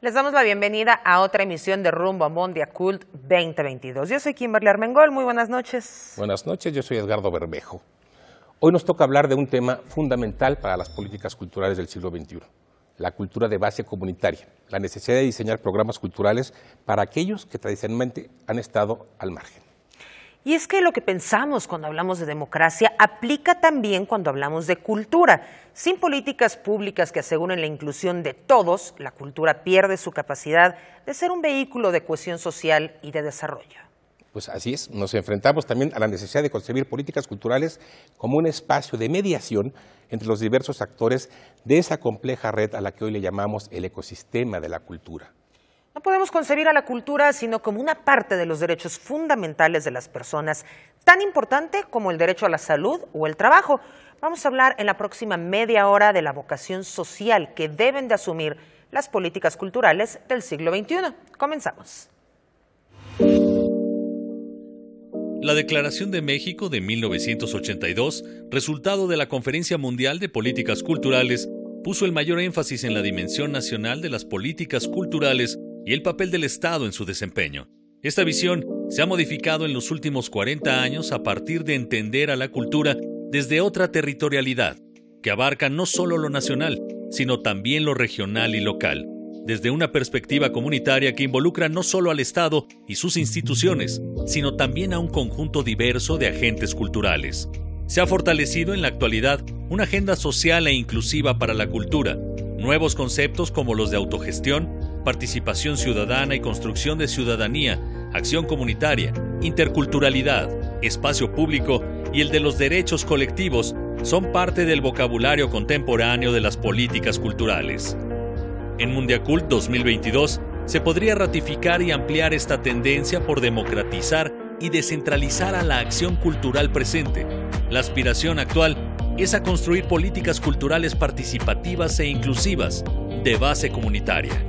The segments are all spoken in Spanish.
Les damos la bienvenida a otra emisión de Rumbo a Mondia Cult 2022. Yo soy Kimberly Armengol, muy buenas noches. Buenas noches, yo soy Edgardo Bermejo. Hoy nos toca hablar de un tema fundamental para las políticas culturales del siglo XXI, la cultura de base comunitaria, la necesidad de diseñar programas culturales para aquellos que tradicionalmente han estado al margen. Y es que lo que pensamos cuando hablamos de democracia aplica también cuando hablamos de cultura. Sin políticas públicas que aseguren la inclusión de todos, la cultura pierde su capacidad de ser un vehículo de cohesión social y de desarrollo. Pues así es, nos enfrentamos también a la necesidad de concebir políticas culturales como un espacio de mediación entre los diversos actores de esa compleja red a la que hoy le llamamos el ecosistema de la cultura. No podemos concebir a la cultura sino como una parte de los derechos fundamentales de las personas, tan importante como el derecho a la salud o el trabajo. Vamos a hablar en la próxima media hora de la vocación social que deben de asumir las políticas culturales del siglo XXI. Comenzamos. La Declaración de México de 1982, resultado de la Conferencia Mundial de Políticas Culturales, puso el mayor énfasis en la dimensión nacional de las políticas culturales y el papel del Estado en su desempeño. Esta visión se ha modificado en los últimos 40 años a partir de entender a la cultura desde otra territorialidad, que abarca no solo lo nacional, sino también lo regional y local desde una perspectiva comunitaria que involucra no solo al Estado y sus instituciones, sino también a un conjunto diverso de agentes culturales. Se ha fortalecido en la actualidad una agenda social e inclusiva para la cultura, nuevos conceptos como los de autogestión, participación ciudadana y construcción de ciudadanía, acción comunitaria, interculturalidad, espacio público y el de los derechos colectivos son parte del vocabulario contemporáneo de las políticas culturales. En Mundiacult 2022 se podría ratificar y ampliar esta tendencia por democratizar y descentralizar a la acción cultural presente. La aspiración actual es a construir políticas culturales participativas e inclusivas de base comunitaria.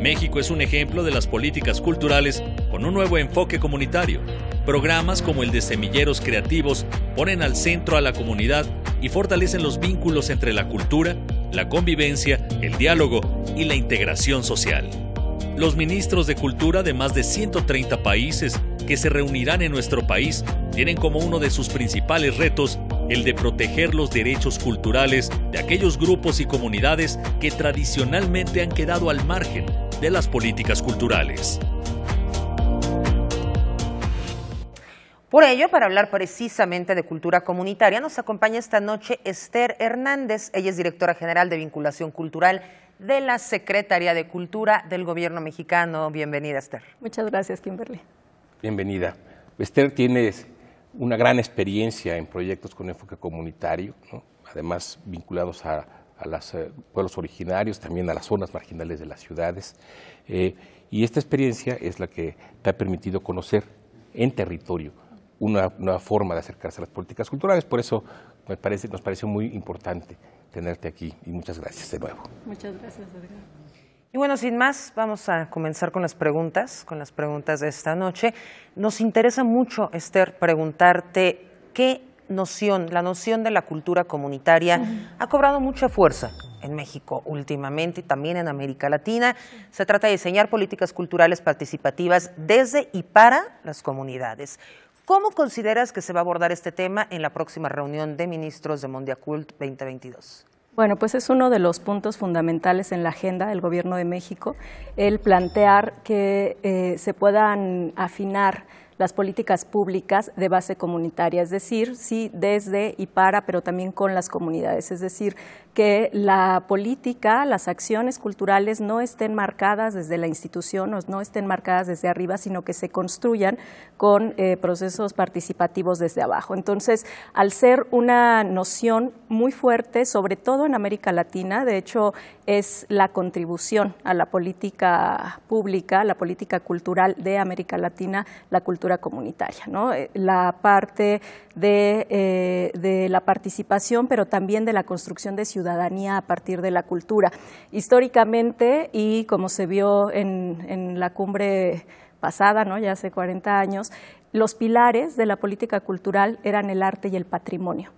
México es un ejemplo de las políticas culturales con un nuevo enfoque comunitario. Programas como el de Semilleros Creativos ponen al centro a la comunidad y fortalecen los vínculos entre la cultura la convivencia, el diálogo y la integración social. Los ministros de Cultura de más de 130 países que se reunirán en nuestro país tienen como uno de sus principales retos el de proteger los derechos culturales de aquellos grupos y comunidades que tradicionalmente han quedado al margen de las políticas culturales. Por ello, para hablar precisamente de cultura comunitaria, nos acompaña esta noche Esther Hernández. Ella es directora general de vinculación cultural de la Secretaría de Cultura del Gobierno mexicano. Bienvenida, Esther. Muchas gracias, Kimberly. Bienvenida. Esther, tienes una gran experiencia en proyectos con enfoque comunitario, además vinculados a, los eh, pueblos originarios, también a las zonas marginales de las ciudades. Eh, y esta experiencia es la que te ha permitido conocer en territorio una nueva forma de acercarse a las políticas culturales. Por eso me parece, nos pareció muy importante tenerte aquí y muchas gracias de nuevo. Muchas gracias, Edgar. Y bueno, sin más, vamos a comenzar con las preguntas, con las preguntas de esta noche. Nos interesa mucho, Esther, preguntarte qué noción, la noción de la cultura comunitaria ha cobrado mucha fuerza en México últimamente y también en América Latina. Se trata de diseñar políticas culturales participativas desde y para las comunidades. ¿Cómo consideras que se va a abordar este tema en la próxima reunión de ministros de Mondiacult 2022? Bueno, pues es uno de los puntos fundamentales en la agenda del Gobierno de México, el plantear que eh, se puedan afinar las políticas públicas de base comunitaria, es decir, sí, desde y para, pero también con las comunidades, es decir, que la política, las acciones culturales no estén marcadas desde la institución, no estén marcadas desde arriba, sino que se construyan con eh, procesos participativos desde abajo. Entonces, al ser una noción muy fuerte, sobre todo en América Latina, de hecho, es la contribución a la política pública, la política cultural de América Latina, la cultura comunitaria, eh, la parte eh, de, la participación, pero también de la construcción de ciudadanía a partir de la cultura. Históricamente, y como se vio en, la cumbre pasada, ya hace 40 años, los pilares de la política cultural eran el arte y el patrimonio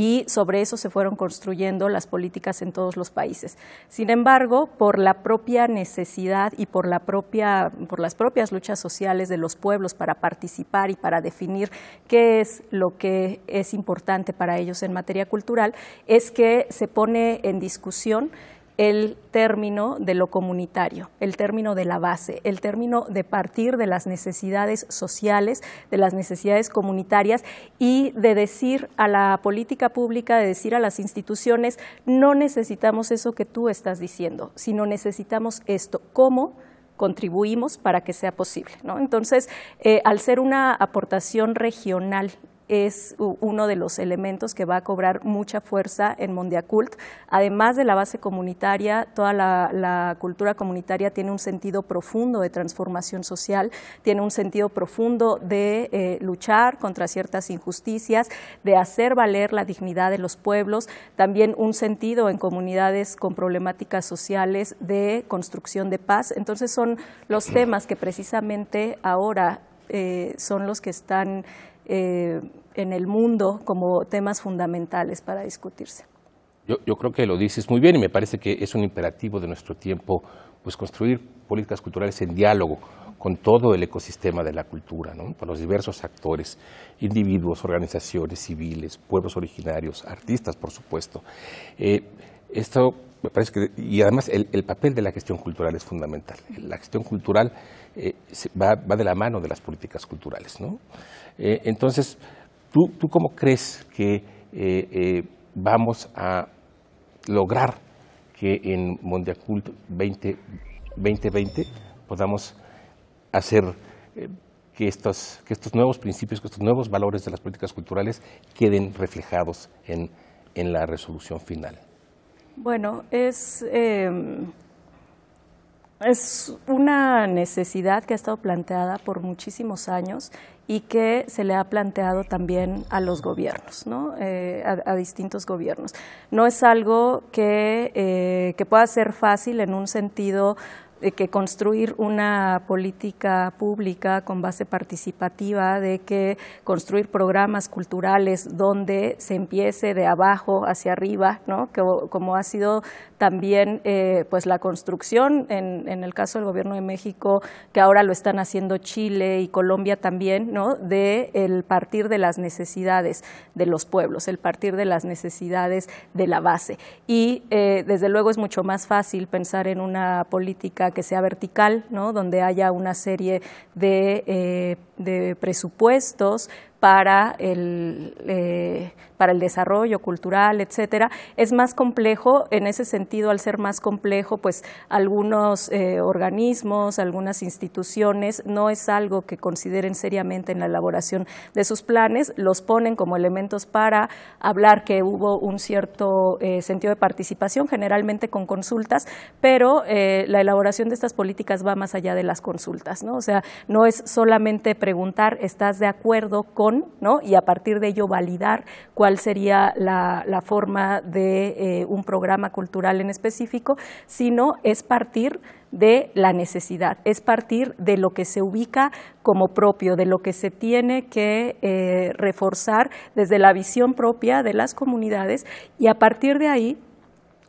y sobre eso se fueron construyendo las políticas en todos los países. Sin embargo, por la propia necesidad y por, la propia, por las propias luchas sociales de los pueblos para participar y para definir qué es lo que es importante para ellos en materia cultural, es que se pone en discusión el término de lo comunitario, el término de la base, el término de partir de las necesidades sociales, de las necesidades comunitarias y de decir a la política pública, de decir a las instituciones, no necesitamos eso que tú estás diciendo, sino necesitamos esto. ¿Cómo? contribuimos para que sea posible. ¿no? Entonces, eh, al ser una aportación regional es uno de los elementos que va a cobrar mucha fuerza en Mondiacult. Además de la base comunitaria, toda la, cultura comunitaria tiene un sentido profundo de transformación social, tiene un sentido profundo de eh, luchar contra ciertas injusticias, de hacer valer la dignidad de los pueblos, también un sentido en comunidades con problemáticas sociales de construcción de paz. Entonces son los temas que precisamente ahora eh, son los que están eh, en el mundo como temas fundamentales para discutirse. Yo, creo que lo dices muy bien y me parece que es un imperativo de nuestro tiempo pues, construir políticas culturales en diálogo con todo el ecosistema de la cultura, con los diversos actores, individuos, organizaciones civiles, pueblos originarios, artistas, por supuesto. Eh, esto me parece y además el, papel de la gestión cultural es fundamental. La gestión cultural eh, va, de la mano de las políticas culturales. ¿no? Eh, entonces, ¿tú, cómo crees que eh, vamos a lograr que en Mondiacult 20, 2020 podamos hacer que estos, que estos nuevos principios, que estos nuevos valores de las políticas culturales queden reflejados en la resolución final? Bueno, es, em, es una necesidad que ha estado planteada por muchísimos años y que se le ha planteado también a los gobiernos, ¿no? Eh, a, distintos gobiernos. No es algo que eh, pueda ser fácil en un sentido de que construir una política pública con base participativa, de que construir programas culturales donde se empiece de abajo hacia arriba, ¿no? que, como ha sido también eh, pues la construcción en, en, el caso del gobierno de México, que ahora lo están haciendo Chile y Colombia también, ¿no? de el partir de las necesidades de los pueblos, el partir de las necesidades de la base. Y eh, desde luego es mucho más fácil pensar en una política que sea vertical, ¿no? donde haya una serie de, eh, de presupuestos para el, eh, para el desarrollo cultural, etcétera. Es más complejo, en ese sentido, al ser más complejo, pues algunos eh, organismos, algunas instituciones, no es algo que consideren seriamente en la elaboración de sus planes, los ponen como elementos para hablar que hubo un cierto eh, sentido de participación, generalmente con consultas, pero eh, la elaboración de estas políticas va más allá de las consultas, ¿no? O sea, no es solamente preguntar, ¿estás de acuerdo con? ¿no? Y a partir de ello validar cuál sería la, forma de eh, un programa cultural en específico, sino es partir de la necesidad, es partir de lo que se ubica como propio, de lo que se tiene que eh, reforzar desde la visión propia de las comunidades y a partir de ahí,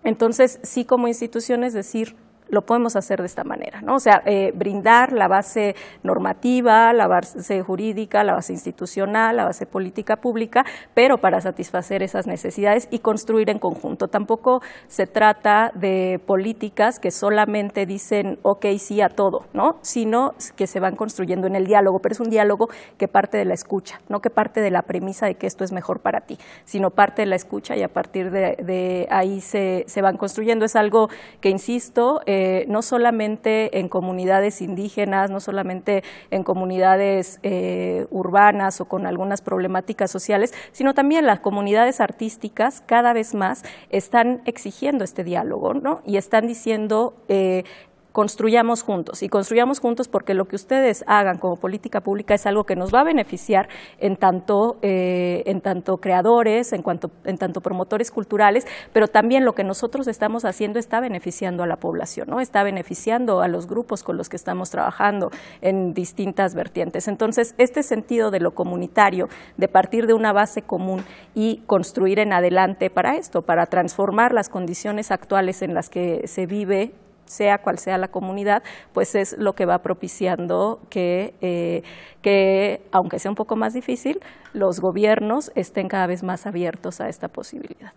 entonces sí como institución es decir, lo podemos hacer de esta manera, ¿no? O sea, eh, brindar la base normativa, la base jurídica, la base institucional, la base política pública, pero para satisfacer esas necesidades y construir en conjunto. Tampoco se trata de políticas que solamente dicen, ok, sí a todo, ¿no? Sino que se van construyendo en el diálogo, pero es un diálogo que parte de la escucha, no que parte de la premisa de que esto es mejor para ti, sino parte de la escucha y a partir de, ahí se, se, van construyendo. Es algo que, insisto, eh, eh, no solamente en comunidades indígenas, no solamente en comunidades eh, urbanas o con algunas problemáticas sociales, sino también las comunidades artísticas cada vez más están exigiendo este diálogo y están diciendo eh, construyamos juntos y construyamos juntos porque lo que ustedes hagan como política pública es algo que nos va a beneficiar en tanto, eh, en tanto creadores, en, cuanto, en tanto promotores culturales, pero también lo que nosotros estamos haciendo está beneficiando a la población, ¿no? está beneficiando a los grupos con los que estamos trabajando en distintas vertientes. Entonces, este sentido de lo comunitario, de partir de una base común y construir en adelante para esto, para transformar las condiciones actuales en las que se vive sea cual sea la comunidad, pues es lo que va propiciando eh, que, aunque sea un poco más difícil, los gobiernos estén cada vez más abiertos a esta posibilidad.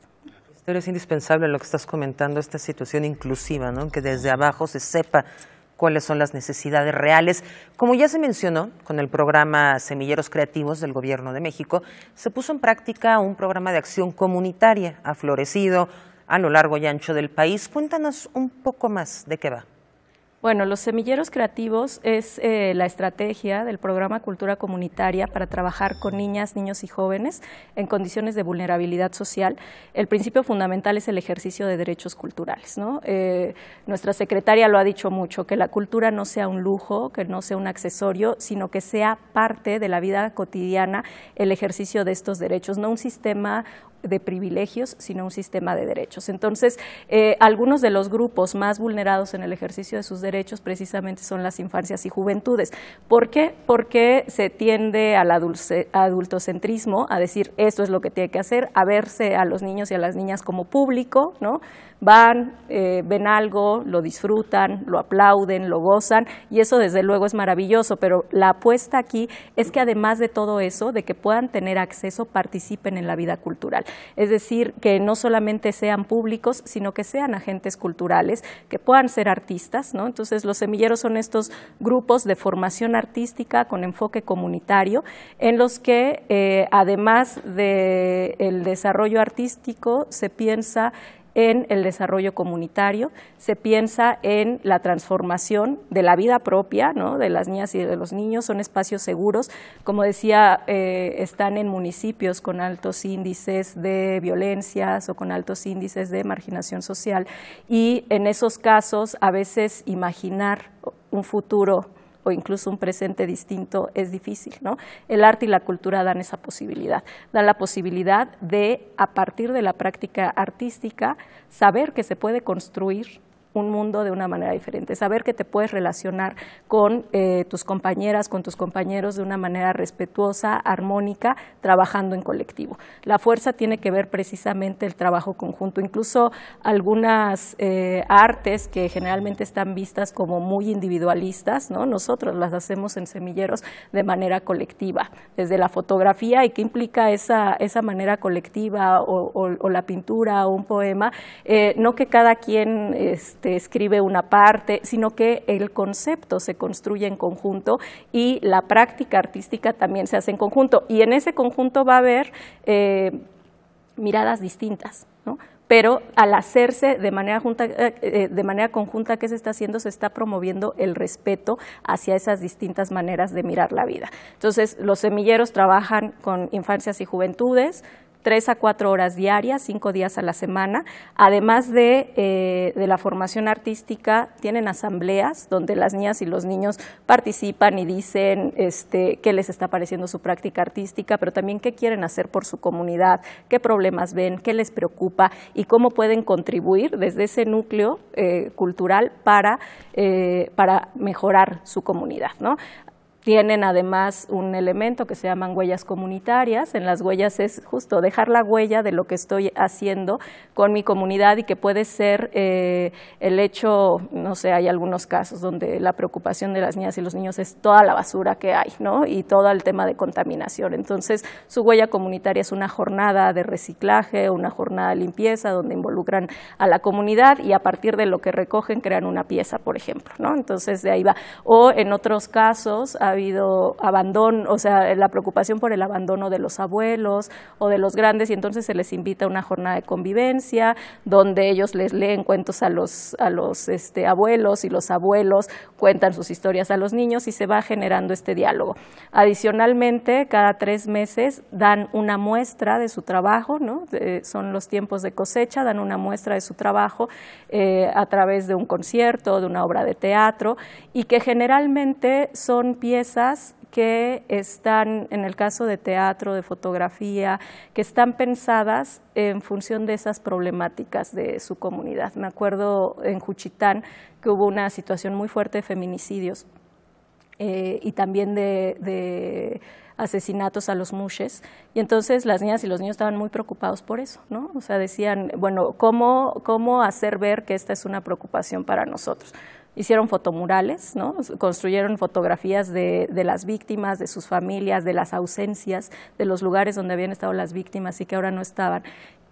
Esto es indispensable lo que estás comentando, esta situación inclusiva, ¿no? que desde abajo se sepa cuáles son las necesidades reales. Como ya se mencionó, con el programa Semilleros Creativos del Gobierno de México, se puso en práctica un programa de acción comunitaria, ha florecido, a lo largo y ancho del país. Cuéntanos un poco más de qué va. Bueno, los semilleros creativos es eh, la estrategia del programa Cultura Comunitaria para trabajar con niñas, niños y jóvenes en condiciones de vulnerabilidad social. El principio fundamental es el ejercicio de derechos culturales. ¿no? Eh, nuestra secretaria lo ha dicho mucho, que la cultura no sea un lujo, que no sea un accesorio, sino que sea parte de la vida cotidiana el ejercicio de estos derechos, no un sistema de privilegios, sino un sistema de derechos. Entonces, eh, algunos de los grupos más vulnerados en el ejercicio de sus derechos precisamente son las infancias y juventudes. ¿Por qué? Porque se tiende al adultocentrismo, a decir esto es lo que tiene que hacer, a verse a los niños y a las niñas como público, ¿no? van, eh, ven algo, lo disfrutan, lo aplauden, lo gozan y eso desde luego es maravilloso, pero la apuesta aquí es que además de todo eso, de que puedan tener acceso, participen en la vida cultural. Es decir, que no solamente sean públicos, sino que sean agentes culturales, que puedan ser artistas, ¿no? Entonces los semilleros son estos grupos de formación artística con enfoque comunitario en los que eh, además del desarrollo artístico se piensa en el desarrollo comunitario, se piensa en la transformación de la vida propia ¿no? de las niñas y de los niños, son espacios seguros, como decía, eh, están en municipios con altos índices de violencias o con altos índices de marginación social y en esos casos a veces imaginar un futuro o incluso un presente distinto es difícil. ¿no? El arte y la cultura dan esa posibilidad, dan la posibilidad de, a partir de la práctica artística, saber que se puede construir un mundo de una manera diferente, saber que te puedes relacionar con eh, tus compañeras, con tus compañeros de una manera respetuosa, armónica, trabajando en colectivo. La fuerza tiene que ver precisamente el trabajo conjunto, incluso algunas eh, artes que generalmente están vistas como muy individualistas, ¿no? nosotros las hacemos en semilleros de manera colectiva, desde la fotografía y qué implica esa, esa manera colectiva o, la pintura o un poema, eh, no que cada quien... Este, escribe una parte, sino que el concepto se construye en conjunto y la práctica artística también se hace en conjunto. Y en ese conjunto va a haber eh, miradas distintas, ¿no? pero al hacerse de manera, eh, eh, de manera conjunta que se está haciendo, se está promoviendo el respeto hacia esas distintas maneras de mirar la vida. Entonces, los semilleros trabajan con infancias y juventudes, tres a cuatro horas diarias, cinco días a la semana. Además eh, de, la formación artística, tienen asambleas donde las niñas y los niños participan y dicen este, qué les está pareciendo su práctica artística, pero también qué quieren hacer por su comunidad, qué problemas ven, qué les preocupa y cómo pueden contribuir desde ese núcleo eh, cultural para, eh, para mejorar su comunidad. ¿no? Tienen además un elemento que se llaman huellas comunitarias. En las huellas es justo dejar la huella de lo que estoy haciendo con mi comunidad y que puede ser eh, el hecho, no sé, hay algunos casos donde la preocupación de las niñas y los niños es toda la basura que hay, ¿no? Y todo el tema de contaminación. Entonces, su huella comunitaria es una jornada de reciclaje, una jornada de limpieza donde involucran a la comunidad y a partir de lo que recogen crean una pieza, por ejemplo, ¿no? Entonces, de ahí va. O en otros casos, habido abandono, o sea, la preocupación por el abandono de los abuelos o de los grandes, y entonces se les invita a una jornada de convivencia donde ellos les leen cuentos a los, a los este, abuelos y los abuelos cuentan sus historias a los niños y se va generando este diálogo. Adicionalmente, cada tres meses dan una muestra de su trabajo, ¿no? Eh, son los tiempos de cosecha, dan una muestra de su trabajo eh, a través de un concierto, de una obra de teatro, y que generalmente son piezas que están, en el caso de teatro, de fotografía, que están pensadas en función de esas problemáticas de su comunidad. Me acuerdo en Juchitán que hubo una situación muy fuerte de feminicidios eh, y también de, asesinatos a los mushes. Y entonces las niñas y los niños estaban muy preocupados por eso, ¿no? O sea, decían, bueno, ¿cómo, cómo hacer ver que esta es una preocupación para nosotros? hicieron fotomurales, ¿no? construyeron fotografías de, de, las víctimas, de sus familias, de las ausencias, de los lugares donde habían estado las víctimas y que ahora no estaban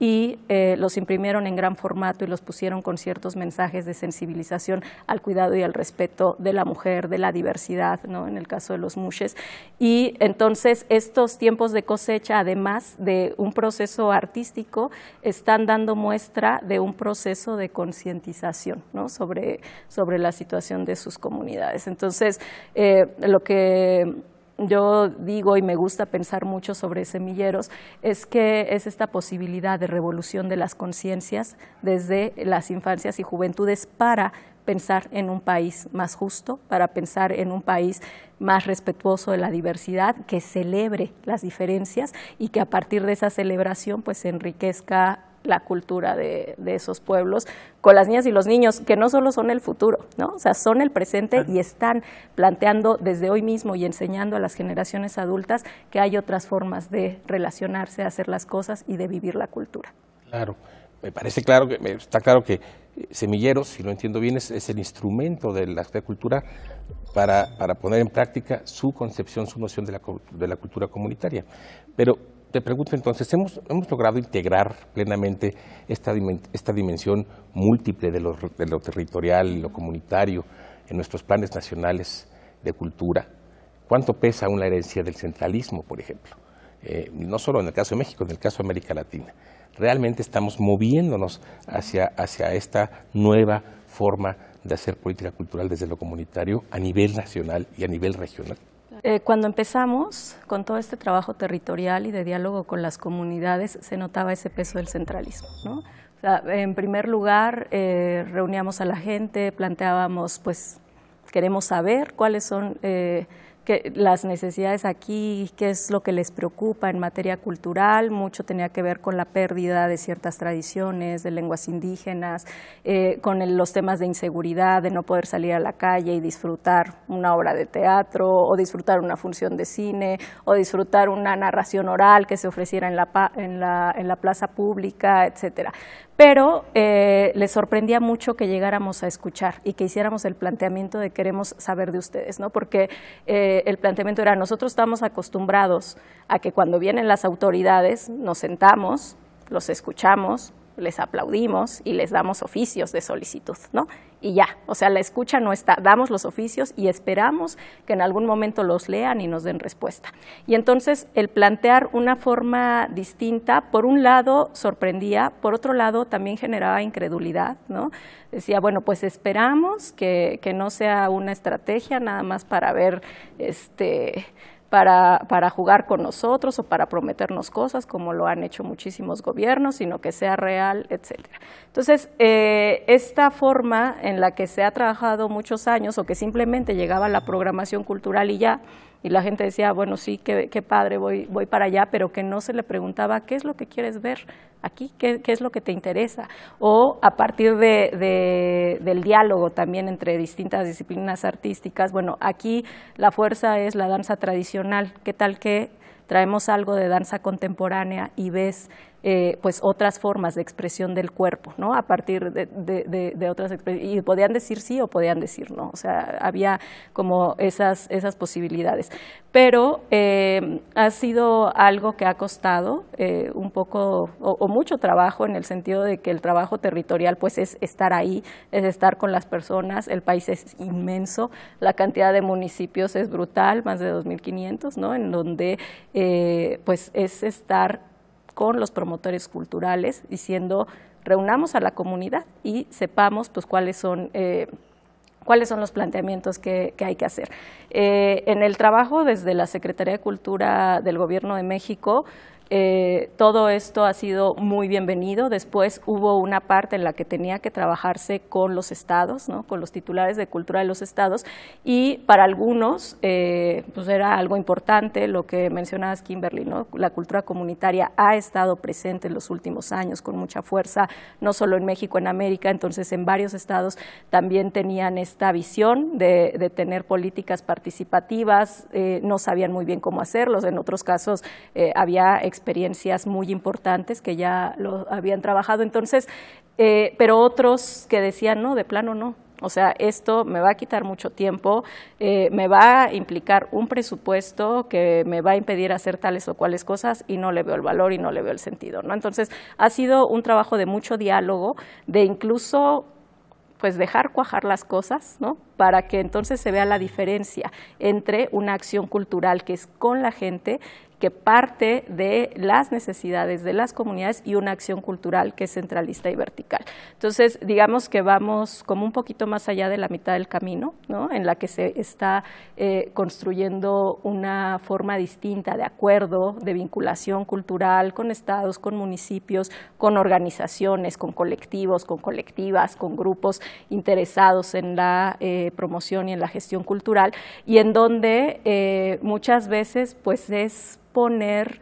y eh, los imprimieron en gran formato y los pusieron con ciertos mensajes de sensibilización al cuidado y al respeto de la mujer, de la diversidad, ¿no? en el caso de los mushes. Y entonces estos tiempos de cosecha, además de un proceso artístico, están dando muestra de un proceso de concientización sobre, sobre la situación de sus comunidades. Entonces, eh, lo que yo digo y me gusta pensar mucho sobre semilleros, es que es esta posibilidad de revolución de las conciencias desde las infancias y juventudes para pensar en un país más justo, para pensar en un país más respetuoso de la diversidad, que celebre las diferencias y que a partir de esa celebración pues enriquezca la cultura de, esos pueblos con las niñas y los niños, que no solo son el futuro, ¿no? o sea, son el presente y están planteando desde hoy mismo y enseñando a las generaciones adultas que hay otras formas de relacionarse, hacer las cosas y de vivir la cultura. Claro, me parece claro que está claro que eh, semilleros, si lo entiendo bien, es, el instrumento de la cultura para, para, poner en práctica su concepción, su noción de la, de la cultura comunitaria. Pero te pregunto entonces, ¿hemos, logrado integrar plenamente esta, dimensión múltiple de lo, territorial y lo comunitario en nuestros planes nacionales de cultura? ¿Cuánto pesa una herencia del centralismo, por ejemplo? Eh, no solo en el caso de México, en el caso de América Latina. Realmente estamos moviéndonos hacia esta nueva forma de hacer política cultural desde lo comunitario a nivel nacional y a nivel regional. Eh, cuando empezamos con todo este trabajo territorial y de diálogo con las comunidades, se notaba ese peso del centralismo. en primer lugar, eh, reuníamos a la gente, planteábamos, pues, queremos saber cuáles son... Eh, que las necesidades aquí, qué es lo que les preocupa en materia cultural, mucho tenía que ver con la pérdida de ciertas tradiciones, de lenguas indígenas, eh, con los temas de inseguridad, de no poder salir a la calle y disfrutar una obra de teatro o disfrutar una función de cine o disfrutar una narración oral que se ofreciera en la, en la, en la plaza pública, etcétera pero eh, les sorprendía mucho que llegáramos a escuchar y que hiciéramos el planteamiento de queremos saber de ustedes, ¿no? Porque eh, el planteamiento era, nosotros estamos acostumbrados a que cuando vienen las autoridades nos sentamos, los escuchamos, les aplaudimos y les damos oficios de solicitud, ¿no? Y ya, o sea, la escucha no está, damos los oficios y esperamos que en algún momento los lean y nos den respuesta. Y entonces el plantear una forma distinta, por un lado sorprendía, por otro lado también generaba incredulidad, ¿no? Decía, bueno, pues esperamos que, no sea una estrategia nada más para ver, este, para, jugar con nosotros o para prometernos cosas, como lo han hecho muchísimos gobiernos, sino que sea real, etcétera. Entonces, eh, esta forma en la que se ha trabajado muchos años o que simplemente llegaba la programación cultural y ya, y la gente decía, bueno, sí, qué, qué padre, voy, voy para allá, pero que no se le preguntaba qué es lo que quieres ver aquí, qué, qué es lo que te interesa. O a partir de, de, del diálogo también entre distintas disciplinas artísticas, bueno, aquí la fuerza es la danza tradicional, qué tal que traemos algo de danza contemporánea y ves eh, pues otras formas de expresión del cuerpo, ¿no? A partir de, otras expresiones. Y podían decir sí o podían decir no. O sea, había como esas, esas posibilidades. Pero eh, ha sido algo que ha costado eh, un poco o, o, mucho trabajo en el sentido de que el trabajo territorial pues es estar ahí, es estar con las personas, el país es inmenso, la cantidad de municipios es brutal, más de 2.500, ¿no? En donde pues es estar con los promotores culturales, diciendo reunamos a la comunidad y sepamos pues cuáles son eh, cuáles son los planteamientos que, hay que hacer. Eh, en el trabajo desde la Secretaría de Cultura del Gobierno de México eh, todo esto ha sido muy bienvenido. Después hubo una parte en la que tenía que trabajarse con los estados, con los titulares de cultura de los estados, y para algunos eh, pues era algo importante lo que mencionabas, Kimberly, la cultura comunitaria ha estado presente en los últimos años con mucha fuerza, no solo en México, en América, entonces en varios estados también tenían esta visión de, tener políticas participativas, eh, no sabían muy bien cómo hacerlos, en otros casos había experiencias experiencias muy importantes que ya lo habían trabajado. Entonces, eh, pero otros que decían, no, de plano no. O sea, esto me va a quitar mucho tiempo, eh, me va a implicar un presupuesto que me va a impedir hacer tales o cuales cosas y no le veo el valor y no le veo el sentido, ¿no? Entonces, ha sido un trabajo de mucho diálogo, de incluso pues dejar cuajar las cosas, ¿no? Para que entonces se vea la diferencia entre una acción cultural que es con la gente que parte de las necesidades de las comunidades y una acción cultural que es centralista y vertical. Entonces, digamos que vamos como un poquito más allá de la mitad del camino, en la que se está eh, construyendo una forma distinta de acuerdo, de vinculación cultural con estados, con municipios, con organizaciones, con colectivos, con colectivas, con grupos interesados en la eh, promoción y en la gestión cultural, y en donde eh, muchas veces pues es poner,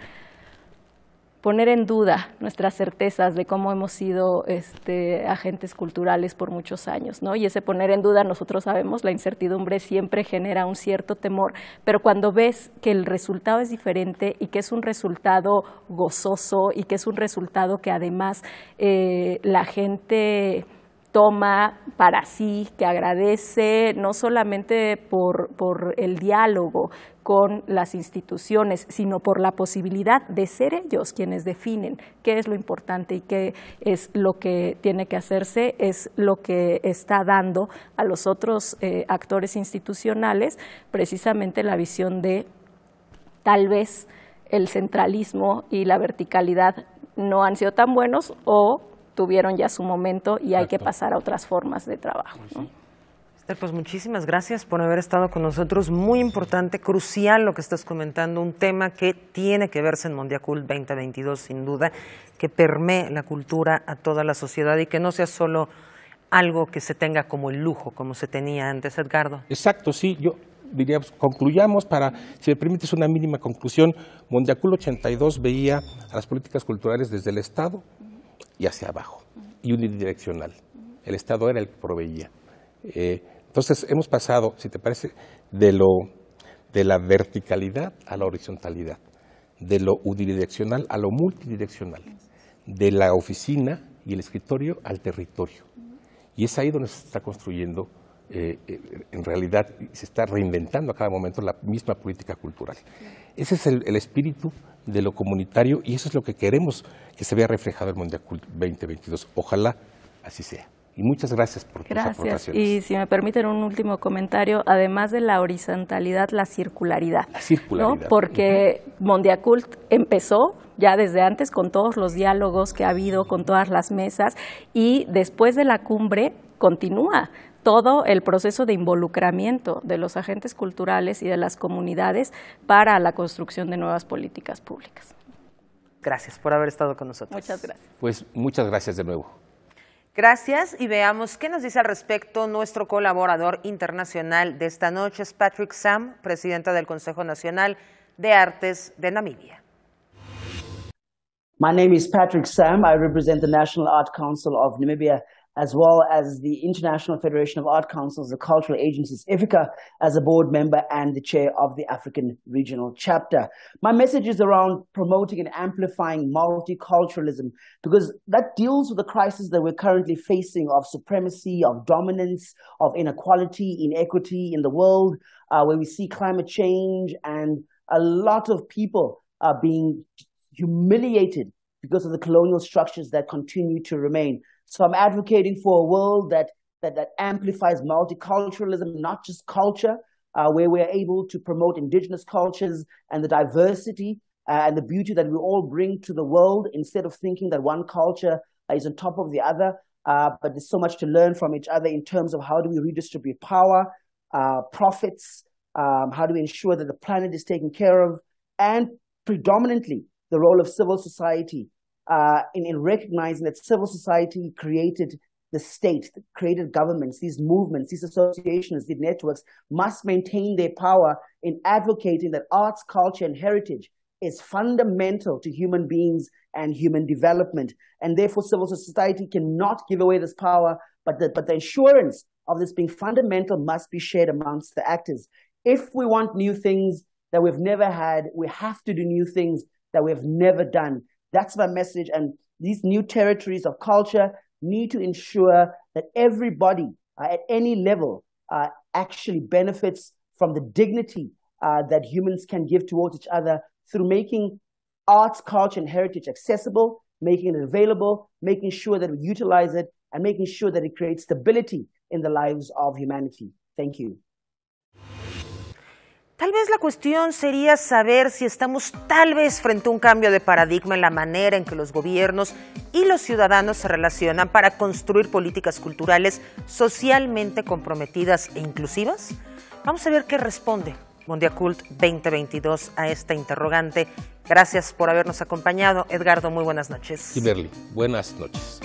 en duda nuestras certezas de cómo hemos sido este, agentes culturales por muchos años, Y ese poner en duda, nosotros sabemos, la incertidumbre siempre genera un cierto temor, pero cuando ves que el resultado es diferente y que es un resultado gozoso y que es un resultado que además eh, la gente toma para sí, que agradece no solamente por, el diálogo con las instituciones, sino por la posibilidad de ser ellos quienes definen qué es lo importante y qué es lo que tiene que hacerse, es lo que está dando a los otros eh, actores institucionales precisamente la visión de tal vez el centralismo y la verticalidad no han sido tan buenos o tuvieron ya su momento y hay que pasar a otras formas de trabajo. Pues Esther, pues muchísimas gracias por haber estado con nosotros. Muy importante, crucial lo que estás comentando, un tema que tiene que verse en Mondiacult 2022, sin duda, que permee la cultura a toda la sociedad y que no sea solo algo que se tenga como el lujo, como se tenía antes, Edgardo. Exacto, sí, yo diría, pues, concluyamos para, si me permites una mínima conclusión, Mondiacul 82 veía a las políticas culturales desde el Estado, y hacia abajo, y unidireccional. El Estado era el que proveía. Eh, entonces, hemos pasado, si te parece, de, lo, de la verticalidad a la horizontalidad, de lo unidireccional a lo multidireccional, de la oficina y el escritorio al territorio. Y es ahí donde se está construyendo eh, eh, en realidad se está reinventando a cada momento la misma política cultural. Ese es el, espíritu de lo comunitario y eso es lo que queremos que se vea reflejado en el Mundial 2022. Ojalá así sea. Y muchas gracias por tus aportaciones. Y si me permiten un último comentario, además de la horizontalidad, la circularidad. La circularidad. Porque Mondiacult empezó ya desde antes con todos los diálogos que ha habido, con todas las mesas, y después de la cumbre continúa todo el proceso de involucramiento de los agentes culturales y de las comunidades para la construcción de nuevas políticas públicas. Gracias por haber estado con nosotros. Muchas gracias. Pues muchas gracias de nuevo. Gracias y veamos qué nos dice al respecto nuestro colaborador internacional de esta noche, es Patrick Sam, presidenta del Consejo Nacional de Artes de Namibia. My name is Patrick Sam. I represent the National Art Council of Namibia. as well as the International Federation of Art Councils, the Cultural Agencies, IFICA, as a board member and the chair of the African Regional Chapter. My message is around promoting and amplifying multiculturalism because that deals with the crisis that we're currently facing of supremacy, of dominance, of inequality, inequity in the world, uh, where we see climate change and a lot of people are being humiliated because of the colonial structures that continue to remain. So I'm advocating for a world that that, that amplifies multiculturalism, not just culture, uh, where we're able to promote indigenous cultures and the diversity uh, and the beauty that we all bring to the world instead of thinking that one culture uh, is on top of the other. Uh, but there's so much to learn from each other in terms of how do we redistribute power, uh, profits, um, how do we ensure that the planet is taken care of, and predominantly the role of civil society uh, in, in recognizing that civil society created the state, created governments, these movements, these associations, these networks must maintain their power in advocating that arts, culture, and heritage is fundamental to human beings and human development. And therefore, civil society cannot give away this power, but the, but the assurance of this being fundamental must be shared amongst the actors. If we want new things that we've never had, we have to do new things that we've never done. That's my message. And these new territories of culture need to ensure that everybody uh, at any level uh, actually benefits from the dignity uh, that humans can give towards each other through making arts, culture, and heritage accessible, making it available, making sure that we utilize it, and making sure that it creates stability in the lives of humanity. Thank you. Tal vez la cuestión sería saber si estamos tal vez frente a un cambio de paradigma en la manera en que los gobiernos y los ciudadanos se relacionan para construir políticas culturales socialmente comprometidas e inclusivas. Vamos a ver qué responde Mondiacult 2022 a esta interrogante. Gracias por habernos acompañado. Edgardo, muy buenas noches. Kimberly, buenas noches.